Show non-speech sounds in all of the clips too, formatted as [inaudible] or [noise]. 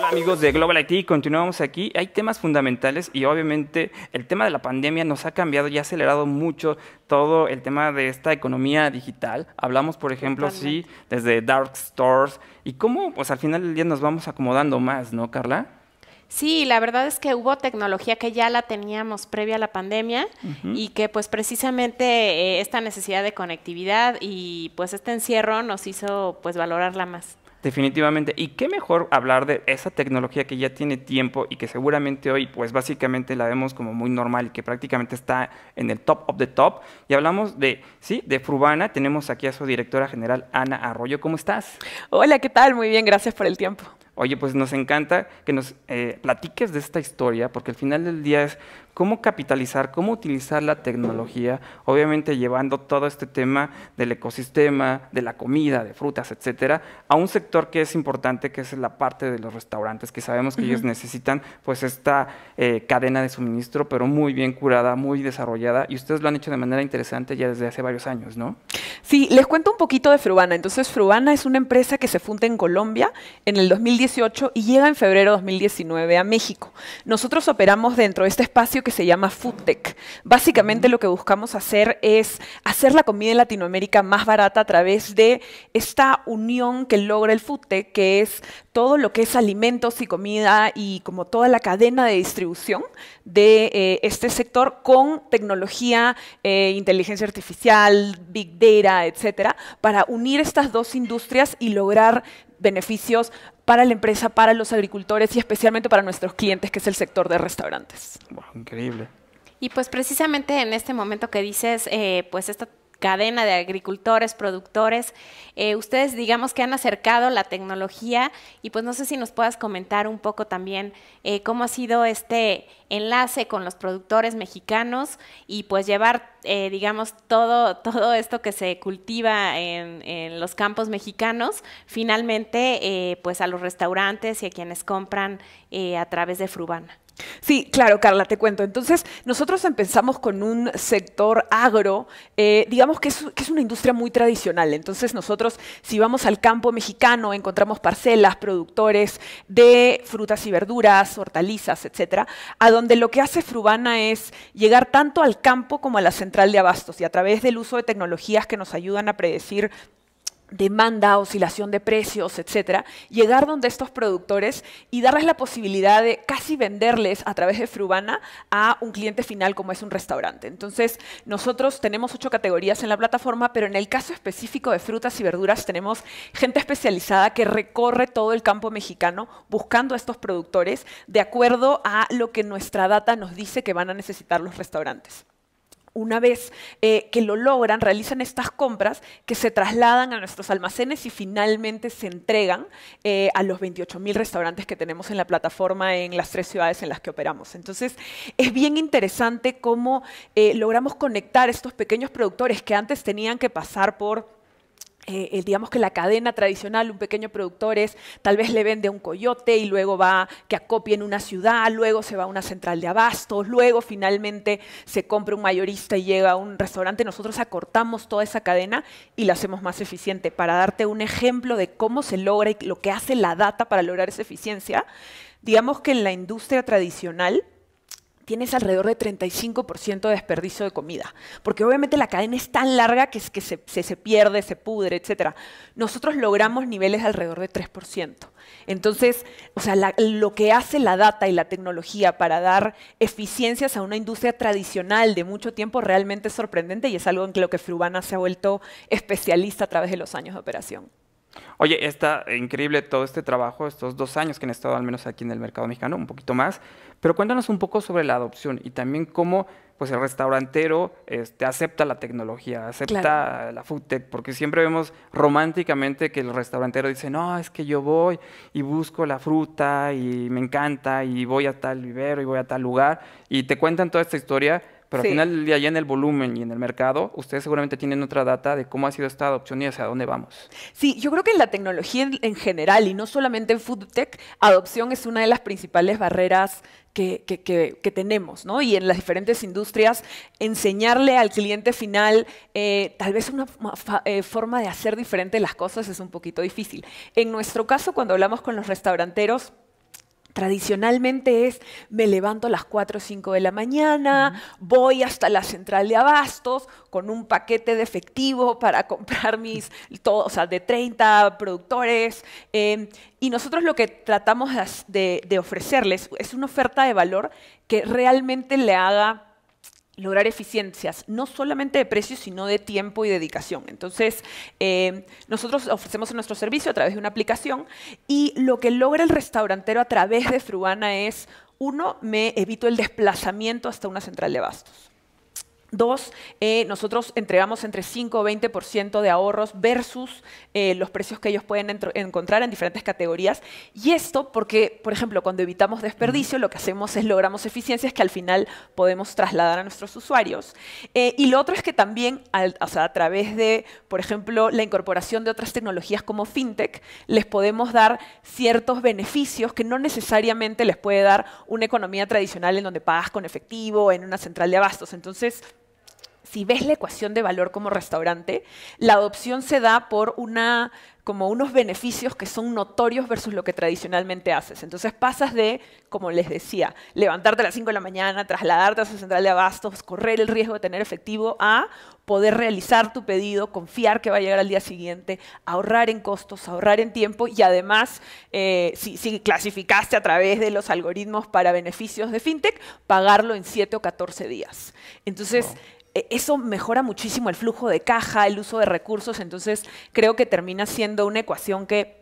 Hola amigos de Global IT, continuamos aquí. Hay temas fundamentales y obviamente el tema de la pandemia nos ha cambiado y ha acelerado mucho todo el tema de esta economía digital. Hablamos, por ejemplo, sí, desde dark stores y cómo pues al final del día nos vamos acomodando más, ¿no, Carla? Sí, la verdad es que hubo tecnología que ya la teníamos previa a la pandemia y que pues precisamente eh, esta necesidad de conectividad y pues este encierro nos hizo pues valorarla más. Definitivamente. Y qué mejor hablar de esa tecnología que ya tiene tiempo y que seguramente hoy, pues básicamente la vemos como muy normal y que prácticamente está en el top of the top. Y hablamos de, sí, de Frubana. Tenemos aquí a su directora general, Ana Arroyo. ¿Cómo estás? Hola, ¿qué tal? Muy bien, gracias por el tiempo. Oye, pues nos encanta que nos eh, platiques de esta historia, porque al final del día es cómo capitalizar, cómo utilizar la tecnología, obviamente llevando todo este tema del ecosistema, de la comida, de frutas, etcétera, a un sector que es importante, que es la parte de los restaurantes, que sabemos que ellos necesitan pues esta eh, cadena de suministro, pero muy bien curada, muy desarrollada, y ustedes lo han hecho de manera interesante ya desde hace varios años, ¿no? Sí, les cuento un poquito de Frubana. Entonces, Frubana es una empresa que se funda en Colombia en el 2017 y llega en febrero de 2019 a México. Nosotros operamos dentro de este espacio que se llama FoodTech. Básicamente lo que buscamos hacer es hacer la comida en Latinoamérica más barata a través de esta unión que logra el FoodTech, que es todo lo que es alimentos y comida y como toda la cadena de distribución de eh, este sector con tecnología, eh, inteligencia artificial, big data, etcétera, para unir estas dos industrias y lograr beneficios para la empresa, para los agricultores y especialmente para nuestros clientes, que es el sector de restaurantes. increíble. Y pues precisamente en este momento que dices, eh, pues esta cadena de agricultores, productores. Eh, ustedes digamos que han acercado la tecnología y pues no sé si nos puedas comentar un poco también eh, cómo ha sido este enlace con los productores mexicanos y pues llevar, eh, digamos, todo, todo esto que se cultiva en, en los campos mexicanos finalmente pues a los restaurantes y a quienes compran a través de Frubana. Sí, claro, Carla, te cuento. Entonces, nosotros empezamos con un sector agro, eh, digamos que es, que es, una industria muy tradicional. Entonces, nosotros, si vamos al campo mexicano, encontramos parcelas, productores de frutas y verduras, hortalizas, etcétera, a donde lo que hace Frubana es llegar tanto al campo como a la central de abastos y a través del uso de tecnologías que nos ayudan a predecir demanda, oscilación de precios, etcétera, llegar donde estos productores y darles la posibilidad de casi venderles a través de Frubana a un cliente final como es un restaurante. Entonces, nosotros tenemos ocho categorías en la plataforma, pero en el caso específico de frutas y verduras tenemos gente especializada que recorre todo el campo mexicano buscando a estos productores de acuerdo a lo que nuestra data nos dice que van a necesitar los restaurantes una vez eh, que lo logran, realizan estas compras que se trasladan a nuestros almacenes y finalmente se entregan eh, a los 28.000 restaurantes que tenemos en la plataforma en las tres ciudades en las que operamos. Entonces, es bien interesante cómo eh, logramos conectar estos pequeños productores que antes tenían que pasar por eh, eh, digamos que la cadena tradicional, un pequeño productor es, tal vez le vende un coyote y luego va que acopie en una ciudad, luego se va a una central de abastos, luego finalmente se compra un mayorista y llega a un restaurante. Nosotros acortamos toda esa cadena y la hacemos más eficiente. Para darte un ejemplo de cómo se logra y lo que hace la data para lograr esa eficiencia, digamos que en la industria tradicional, tienes alrededor de 35% de desperdicio de comida, porque obviamente la cadena es tan larga que, es que se, pierde, se pudre, etc. Nosotros logramos niveles de alrededor de 3%. Entonces, o sea, lo que hace la data y la tecnología para dar eficiencias a una industria tradicional de mucho tiempo realmente es sorprendente y es algo en lo que Frubana se ha vuelto especialista a través de los años de operación. Oye, está increíble todo este trabajo, estos dos años que han estado al menos aquí en el mercado mexicano, un poquito más, pero cuéntanos un poco sobre la adopción y también cómo pues, el restaurantero este, acepta la tecnología, acepta la food tech, porque siempre vemos románticamente que el restaurantero dice, no, es que yo voy y busco la fruta y me encanta y voy a tal vivero y voy a tal lugar y te cuentan toda esta historia pero al final de día, ya en el volumen y en el mercado, ustedes seguramente tienen otra data de cómo ha sido esta adopción y hacia dónde vamos. Sí, yo creo que en la tecnología en, general y no solamente en FoodTech, adopción es una de las principales barreras que, tenemos, ¿no? Y en las diferentes industrias, enseñarle al cliente final eh, tal vez una eh, forma de hacer diferente las cosas es un poquito difícil. En nuestro caso, cuando hablamos con los restauranteros, Tradicionalmente es, me levanto a las 4 o 5 de la mañana, voy hasta la central de abastos con un paquete de efectivo para comprar mis, o sea, de 30 productores. Em, y nosotros lo que tratamos de ofrecerles es una oferta de valor que realmente le haga lograr eficiencias, no solamente de precio, sino de tiempo y dedicación. Entonces, eh, nosotros ofrecemos nuestro servicio a través de una aplicación y lo que logra el restaurantero a través de Fruana es, uno, me evito el desplazamiento hasta una central de bastos. Dos, eh, nosotros entregamos entre 5 o 20% de ahorros versus eh, los precios que ellos pueden encontrar en diferentes categorías. Y esto porque, por ejemplo, cuando evitamos desperdicio, lo que hacemos es logramos eficiencias que al final podemos trasladar a nuestros usuarios. Eh, y lo otro es que también, o sea, a través de, por ejemplo, la incorporación de otras tecnologías como FinTech, les podemos dar ciertos beneficios que no necesariamente les puede dar una economía tradicional en donde pagas con efectivo, en una central de abastos. Entonces, si ves la ecuación de valor como restaurante, la adopción se da por una como unos beneficios que son notorios versus lo que tradicionalmente haces. Entonces pasas de, como les decía, levantarte a las 5 de la mañana, trasladarte a su central de abastos, correr el riesgo de tener efectivo, a poder realizar tu pedido, confiar que va a llegar al día siguiente, ahorrar en costos, ahorrar en tiempo y además, eh, si, clasificaste a través de los algoritmos para beneficios de FinTech, pagarlo en 7 o 14 días. Entonces... E-, eso mejora muchísimo el flujo de caja, el uso de recursos, entonces creo que termina siendo una ecuación que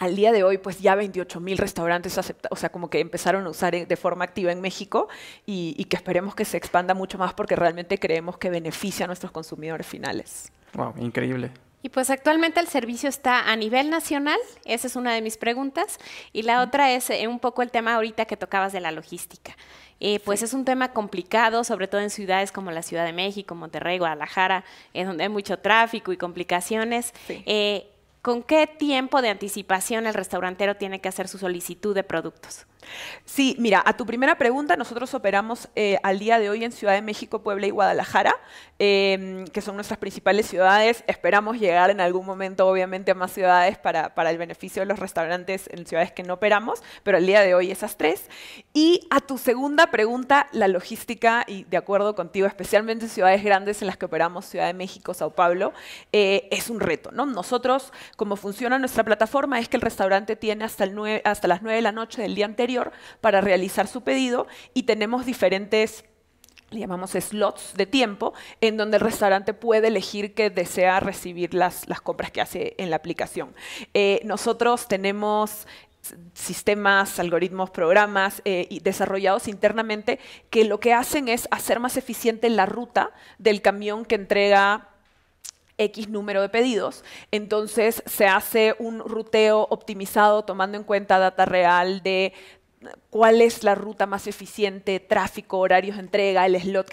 al día de hoy, pues ya 28 mil restaurantes, acepta, o sea, como que empezaron a usar eh, de forma activa en México y, y, que esperemos que se expanda mucho más porque realmente creemos que beneficia a nuestros consumidores finales. Wow, increíble. Y pues actualmente el servicio está a nivel nacional, esa es una de mis preguntas, y la otra es eh, un poco el tema ahorita que tocabas de la logística. Eh, pues es un tema complicado, sobre todo en ciudades como la Ciudad de México, Monterrey, Guadalajara, es donde hay mucho tráfico y complicaciones. Sí. Eh, ¿Con qué tiempo de anticipación el restaurantero tiene que hacer su solicitud de productos? Sí, mira, a tu primera pregunta, nosotros operamos eh, al día de hoy en Ciudad de México, Puebla y Guadalajara, em, que son nuestras principales ciudades. Esperamos llegar en algún momento, obviamente, a más ciudades para, el beneficio de los restaurantes en ciudades que no operamos, pero al día de hoy esas tres. Y a tu segunda pregunta, la logística, y de acuerdo contigo, especialmente en ciudades grandes en las que operamos, Ciudad de México, Sao Paulo, eh, es un reto, ¿no? Nosotros como funciona nuestra plataforma es que el restaurante tiene hasta, las 9 de la noche del día anterior para realizar su pedido y tenemos diferentes le llamamos slots de tiempo, en donde el restaurante puede elegir que desea recibir las, compras que hace en la aplicación. Eh, nosotros tenemos sistemas, algoritmos, programas eh, desarrollados internamente que lo que hacen es hacer más eficiente la ruta del camión que entrega X número de pedidos. Entonces se hace un ruteo optimizado tomando en cuenta data real de cuál es la ruta más eficiente, tráfico, horarios de entrega, el slot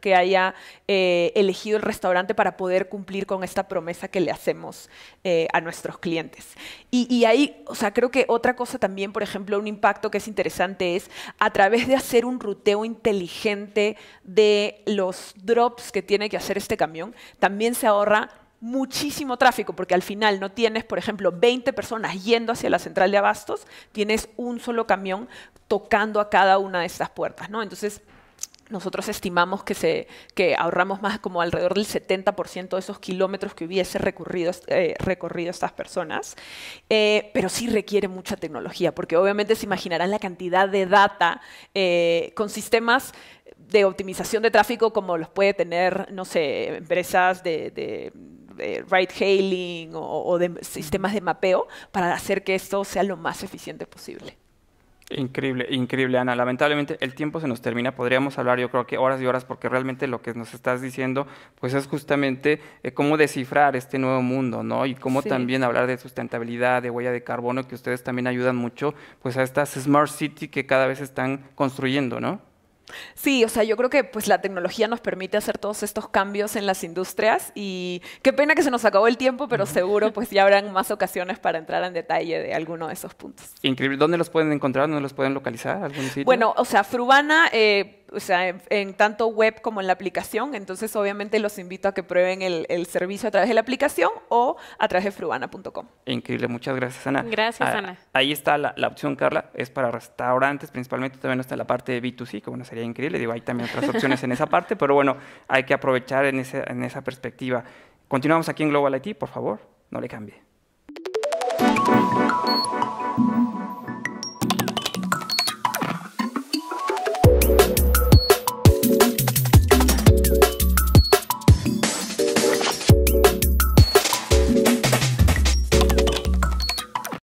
que, haya eh, elegido el restaurante para poder cumplir con esta promesa que le hacemos eh, a nuestros clientes. Y, y, ahí, o sea, creo que otra cosa también, por ejemplo, un impacto que es interesante es a través de hacer un ruteo inteligente de los drops que tiene que hacer este camión, también se ahorra muchísimo tráfico, porque al final no tienes, por ejemplo, 20 personas yendo hacia la central de abastos, tienes un solo camión tocando a cada una de estas puertas, ¿no? Entonces, nosotros estimamos que, se, ahorramos más como alrededor del 70% de esos kilómetros que hubiese recorrido, eh, recorrido estas personas, eh, pero sí requiere mucha tecnología, porque obviamente se imaginarán la cantidad de data eh, con sistemas de optimización de tráfico como los puede tener, no sé, empresas de right ride hailing o, de sistemas de mapeo para hacer que esto sea lo más eficiente posible. Increíble, increíble, Ana. Lamentablemente el tiempo se nos termina. Podríamos hablar, yo creo que horas y horas, porque realmente lo que nos estás diciendo, pues es justamente eh, cómo descifrar este nuevo mundo, ¿no? Y cómo también hablar de sustentabilidad, de huella de carbono, que ustedes también ayudan mucho, pues a estas smart city que cada vez están construyendo, ¿no? Sí, o sea, yo creo que pues la tecnología nos permite hacer todos estos cambios en las industrias y qué pena que se nos acabó el tiempo, pero seguro [laughs] pues ya habrán más ocasiones para entrar en detalle de alguno de esos puntos. Increíble. ¿Dónde los pueden encontrar? ¿Dónde los pueden localizar? ¿Algún sitio? Bueno, o sea, Frubana eh, o sea, en, tanto web como en la aplicación. Entonces, obviamente, los invito a que prueben el, servicio a través de la aplicación o a través de fruana.com. Increíble, muchas gracias, Ana. Gracias, ah, Ana. Ahí está la, opción, Carla, es para restaurantes, principalmente también está la parte de B2C, que bueno, sería increíble. Digo, hay también otras opciones en esa parte, pero bueno, hay que aprovechar en, en esa perspectiva. Continuamos aquí en Global IT, por favor, no le cambie.